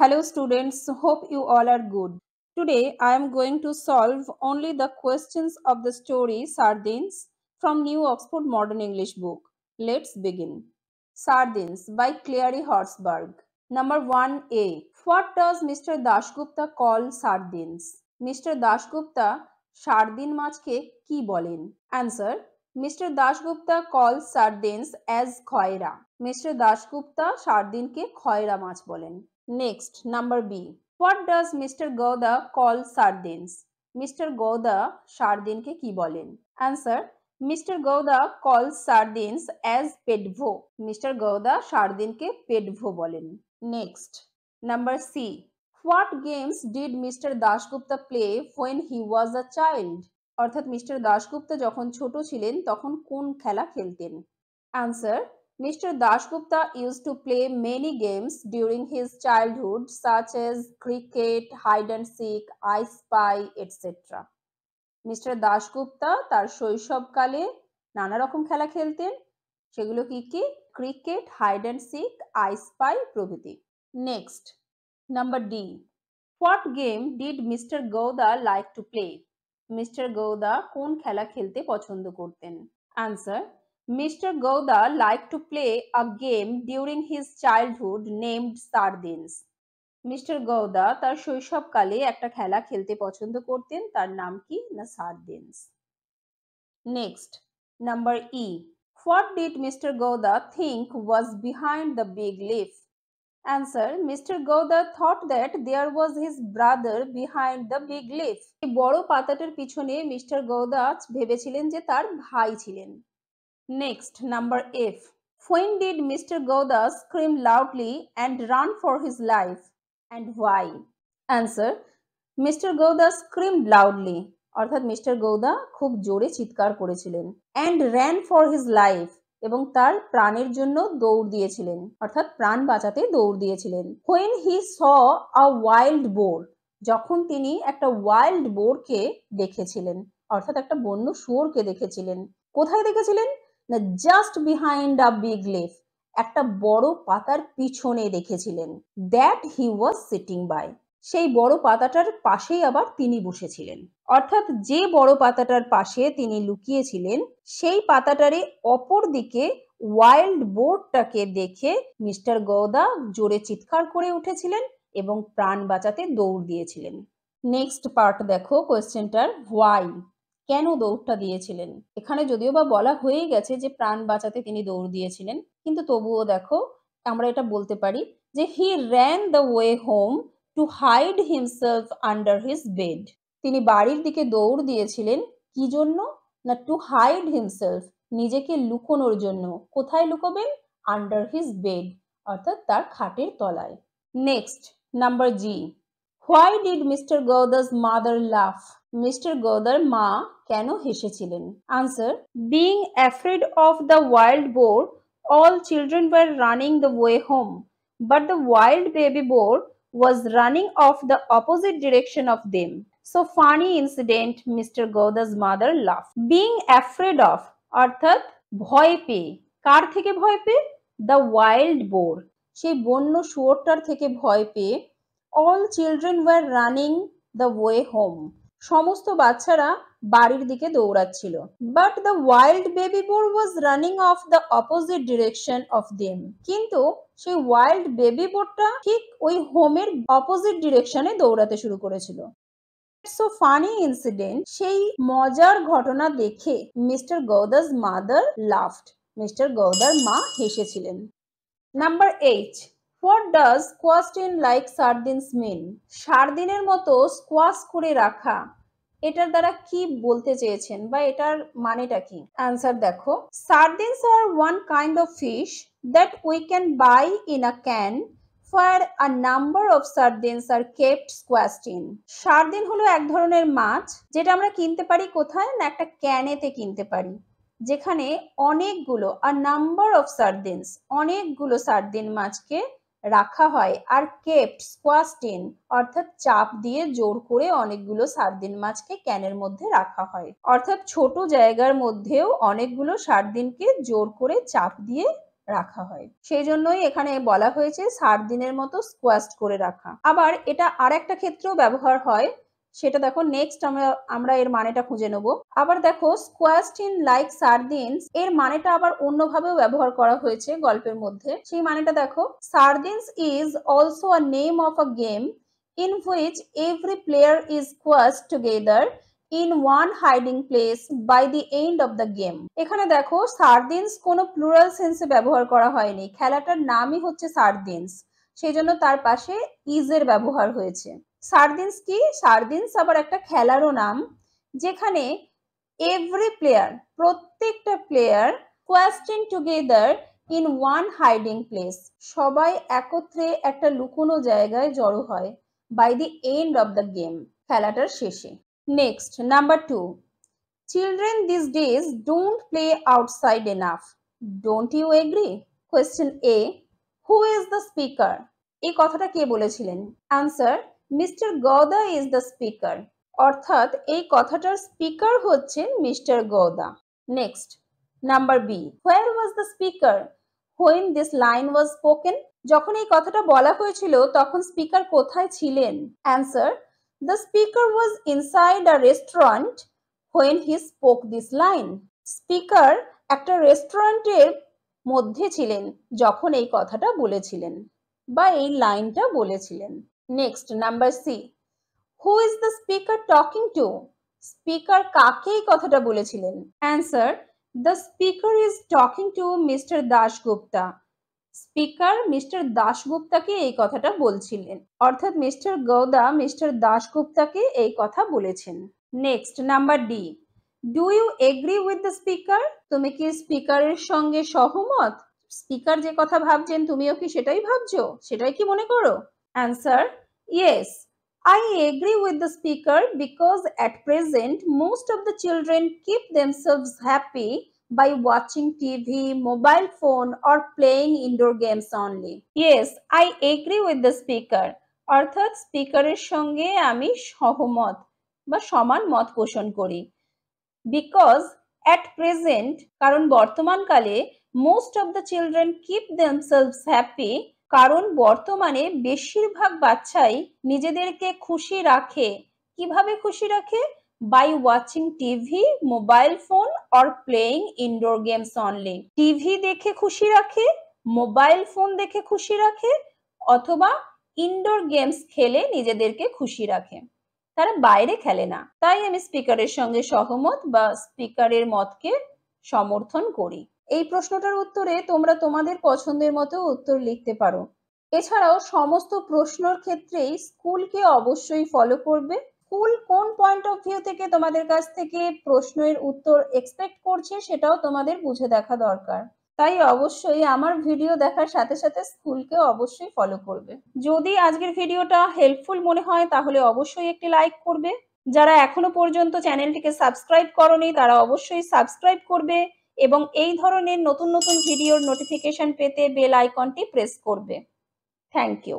Hello students, hope you all are good. Today I am going to solve only the questions of the story Sardines from New Oxford Modern English book. Let's begin. Sardines by Clary Horsberg. Number 1A. What does Mr. Dashgupta call sardines? Mr. Dashgupta sardin machke ki bolin? Answer. Mr. Dashgupta calls sardines as khoira. Mr. Dashgupta sardin ke khoira মাছ বলেন। Next, number B. What does Mr. Gouda call sardines? Mr. Gouda ke ki bolin? Answer, Mr. Gouda calls sardines as pedvo. Mr. Gouda ke pedvo bolin. Next, number C. What games did Mr. Dashgupta play when he was a child? অর্থাৎ mister Dasgupta যখন ছোট ছিলেন তখন কোন খেলা খেলতেন? Answer, Mr. Dashgupta used to play many games during his childhood such as cricket, hide and seek, I spy, etc. Mr. Dashgupta তার শৈশবকালে নানা রকম খেলা খেলতেন সেগুলো কি কি cricket hide and seek I spy প্রভৃতি next number D what game did mister Gowda like to play mister Gowda কোন খেলা খেলতে পছন্দ করতেন answer Mr. Goda liked to play a game during his childhood named Sardines. Mr. Gowda tar shoishob kale ekta khela khelte pochondo korten tar naam ki na Sardines. Next, number E. What did Mr. Goda think was behind the big leaf? Answer, Mr. Goda thought that there was his brother behind the big leaf. Boro patater pichone Mr. Gowda bhebe chilen je tar bhai Next, number F. When did Mr. Goda scream loudly and run for his life and why? Answer. Mr. Goda screamed loudly. অর্থাৎ mister Gowda খুব জোরে চিৎকার করেছিলেন and ran for his life এবং তার প্রাণের জন্য দৌড় দিয়েছিলেন অর্থাৎ প্রাণ বাঁচাতে দৌড় দিয়েছিলেন when he saw a wild boar যখন তিনি একটা ওয়াইল্ড বোরকে দেখেছিলেন অর্থাৎ একটা বন্য শুয়োরকে দেখেছিলেন কোথায় দেখেছিলেন just behind a big leaf একটা বড় পাতার পিছনে দেখেছিলেন that he was sitting by সেই বড় পাতাটার পাশেই আবার তিনি বসেছিলেন অর্থাৎ যে বড় পাতাটার পাশে তিনি লুকিয়েছিলেন সেই পাতাটারে অপর দিকে ওয়াইল্ড বোর্ডটাকে দেখে মিস্টার গৌদা জোরে চিৎকার করে উঠেছিলেন এবং প্রাণ বাঁচাতে দৌড় দিয়েছিলেন নেক্সট পার্ট দেখো কোয়েশ্চেনটার হোয়াই কেন দৌড়টা দিয়েছিলেন এখানে যদিও বা বলা হয়ে গেছে যে প্রাণ বাঁচাতে তিনি দৌড় দিয়েছিলেন কিন্তু তবুও দেখো আমরা এটা বলতে পারি যে he ran the way home to hide himself under his bed তিনি বাড়ির দিকে দৌড় দিয়েছিলেন কি জন্য না টু হাইড হিমসেলফ নিজেকে লুকোনোর জন্য কোথায় লুকোবেন আন্ডার হিজ বেড অর্থাৎ তার খাটের তলায় next number G why did mister Gowda's mother laugh mister গদার মা কেন হেসেছিলেন answer being afraid of the wild boar all children were running the way home but the wild baby boar was running of the opposite direction of them so funny incident mister Gowda's mother laughed being afraid of অর্থাৎ ভয় পেয়ে কার থেকে ভয় পেয়ে the wild bore সেই বন্য শুয়োরটার থেকে ভয় পেয়ে all children were running the way home সমস্ত বাচ্চারা বাড়ির দিকে দৌড়াচ্ছিল but the wild baby boar was running of the opposite direction of them কিন্তু সেই ওয়াইল্ড বেবি বোরটা ঠিক ওই হোমের অপোজিট ডিরেকশনে দৌড়াতে শুরু করেছিল সো ফানি ইনসিডেন্ট সেই মজার ঘটনা দেখে mister Gowda's mother laughed mister গৌদার মা হেসেছিলেন number eight what does squashed in like sardines mean সার্দিনের মতো স্কোয়াশ করে রাখা এটার দ্বারা কি বলতে চেয়েছেন বা এটার মানেটা কি অ্যান্সার দেখো sardines are one kind of fish that we can buy in a can for a number of sardines are kept squashed in in sardine হলো এক ধরনের মাছ যেটা আমরা কিনতে পারি কোথায় না একটা ক্যানেতে কিনতে পারি যেখানে অনেকগুলো আ নাম্বার অফ সার্দিনস অনেকগুলো সার্দিন মাছকে রাখা হয় আর কেপড স্কোয়াস্টিন অর্থাৎ চাপ দিয়ে জোর করে অনেকগুলো সারদিন মাছকে ক্যানের মধ্যে রাখা হয় অর্থাৎ ছোট জায়গার মধ্যেও অনেকগুলো সারদিনকে জোর করে চাপ দিয়ে রাখা হয় সেই জন্যই এখানে বলা হয়েছে সাত দিনের মতো স্কোয়াস্ট করে রাখা আবার এটা আর একটা ক্ষেত্রেও ব্যবহার হয় সেটা দেখো নেক্সট আমরা আমরা এর মানেটা খুঁজে নেব আবার দেখো স্কোয়াস্ট ইন লাইক সার্দিনস এর মানেটা আবার অন্যভাবেও ব্যবহার করা হয়েছে গল্পের মধ্যে সেই মানেটা দেখো sardines is also a name of a game in which every player is squashed together in one hiding place by the end of the game এখানে দেখো সার্দিনস কোনো প্লুরাল সেন্সে ব্যবহার করা হয়নি খেলাটার নামই হচ্ছে সার্দিনস সেই জন্য তার পাশে ইজের ব্যবহার হয়েছে সার্দিনস কি সার্দিনস আবার একটা খেলারও নাম যেখানে এভরি প্লেয়ার প্রত্যেকটা player squashed together in one hiding place সবাই একত্রে একটা লুকোনো জায়গায় জড়ো হয় by the end of the game খেলাটার শেষে next number two children these days don't play outside enough don't you agree question A who is the speaker এই কথাটা কে বলেছিলেন answer mister Gowda is the speaker অর্থাৎ এই কথাটার স্পিকার হচ্ছেন mister Gowda next number B where was the speaker when this line was spoken যখন এই কথাটা বলা হয়েছিল তখন স্পিকার কোথায় ছিলেন answer the speaker was inside a restaurant when he spoke this line speaker একটা রেস্টুরেন্টের মধ্যে ছিলেন যখন এই কথাটা বলেছিলেন বা এই লাইনটা বলেছিলেন next number C who is the speaker talking to speaker কাকে এই কথাটা বলেছিলেন answer the speaker is talking to mister Dasgupta speaker mister দাশগুপ্তাকে এই কথাটা বলছিলেন অর্থাৎ মিস্টার গৌদা মিস্টার দাশগুপ্তাকে এই কথা বলেছেন next number D do you agree with the speaker তুমি কি স্পিকারের সঙ্গে সহমত স্পিকার যে কথা ভাবছেন তুমিও কি সেটাই ভাবছো সেটাই কি মনে করো Answer Yes, I agree with the speaker because at present most of the children keep themselves happy by watching TV, mobile phone or playing indoor games only. Yes, I agree with the speaker. অর্থাৎ স্পিকারের সঙ্গে আমি সহমত বা সমান মত পোষণ করি বিকজ অ্যাট প্রেজেন্ট কারণ বর্তমানকালে most of the children keep themselves happy কারণ বর্তমানে বেশিরভাগ বাচ্চাই নিজেদেরকে খুশি রাখে কিভাবে খুশি রাখে by watching TV mobile phone or playing indoor games only TV দেখে খুশি রাখে মোবাইল ফোন দেখে খুশি রাখে অথবা ইনডোর গেমস খেলে নিজেদেরকে খুশি রাখে তারা বাইরে খেলে না তাই আমি স্পিকারের সঙ্গে সহমত বা স্পিকারের মতকে সমর্থন করি এই প্রশ্নটার উত্তরে তোমরা তোমাদের পছন্দের মতো উত্তর লিখতে পারো এছাড়াও সমস্ত প্রশ্নর ক্ষেত্রেই স্কুলকে অবশ্যই ফলো করবে স্কুল কোন পয়েন্ট অফ ভিউ থেকে তোমাদের কাছ থেকে প্রশ্নের উত্তর এক্সপেক্ট করছে সেটাও তোমাদের বুঝে দেখা দরকার তাই অবশ্যই আমার ভিডিও দেখার সাথে সাথে স্কুলকে অবশ্যই ফলো করবে যদি আজকের ভিডিওটা হেল্পফুল মনে হয় তাহলে অবশ্যই একটি লাইক করবে যারা এখনো পর্যন্ত চ্যানেলটিকে সাবস্ক্রাইব করনি তারা অবশ্যই সাবস্ক্রাইব করবে এবং এই ধরনের নতুন নতুন ভিডিওর নোটিফিকেশন পেতে বেল আইকনটি প্রেস করবে থ্যাংক ইউ